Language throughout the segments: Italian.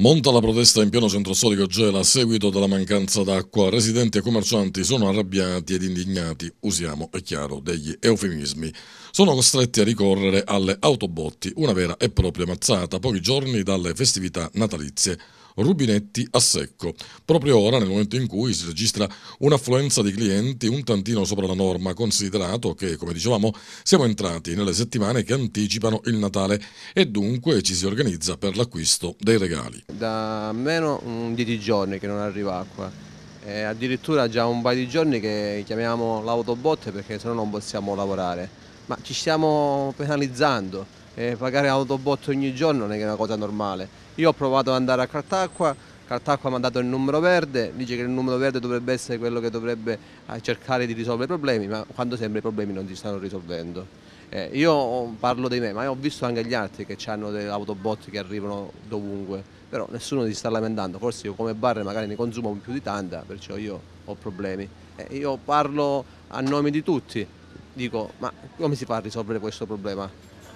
Monta la protesta in pieno centro storico Gela a seguito della mancanza d'acqua. Residenti e commercianti sono arrabbiati ed indignati, usiamo, è chiaro, degli eufemismi. Sono costretti a ricorrere alle autobotti, una vera e propria mazzata, pochi giorni dalle festività natalizie rubinetti a secco, proprio ora nel momento in cui si registra un'affluenza di clienti un tantino sopra la norma, considerato che, come dicevamo, siamo entrati nelle settimane che anticipano il Natale e dunque ci si organizza per l'acquisto dei regali. Da meno um, 10 giorni che non arriva acqua. E addirittura già un paio di giorni che chiamiamo l'autobot perché se no non possiamo lavorare, ma ci stiamo penalizzando eh, pagare autobot ogni giorno non è una cosa normale. Io ho provato ad andare a Cartacqua, Cartacqua mi ha dato il numero verde, dice che il numero verde dovrebbe essere quello che dovrebbe eh, cercare di risolvere i problemi, ma quando sembra i problemi non si stanno risolvendo. Eh, io parlo di me, ma ho visto anche gli altri che hanno delle autobot che arrivano dovunque, però nessuno si sta lamentando, forse io come barre magari ne consumo più di tanta, perciò io ho problemi. Eh, io parlo a nome di tutti, dico ma come si fa a risolvere questo problema?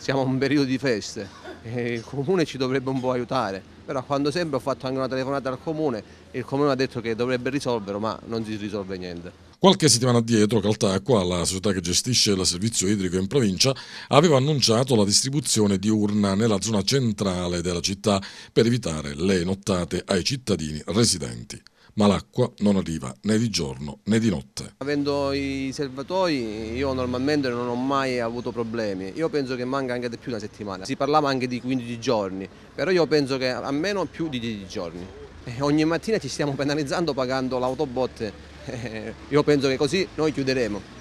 siamo in un periodo di feste e il comune ci dovrebbe un po' aiutare, però quando sempre ho fatto anche una telefonata al comune e il comune ha detto che dovrebbe risolverlo, ma non si risolve niente. Qualche settimana addietro Caltacqua, la società che gestisce il servizio idrico in provincia, aveva annunciato la distribuzione diurna nella zona centrale della città per evitare le nottate ai cittadini residenti ma l'acqua non arriva né di giorno né di notte. Avendo i serbatoi io normalmente non ho mai avuto problemi, io penso che manca anche di più una settimana, si parlava anche di 15 giorni, però io penso che almeno più di 10 giorni. E eh, ogni mattina ci stiamo penalizzando pagando l'autobot, eh, io penso che così noi chiuderemo.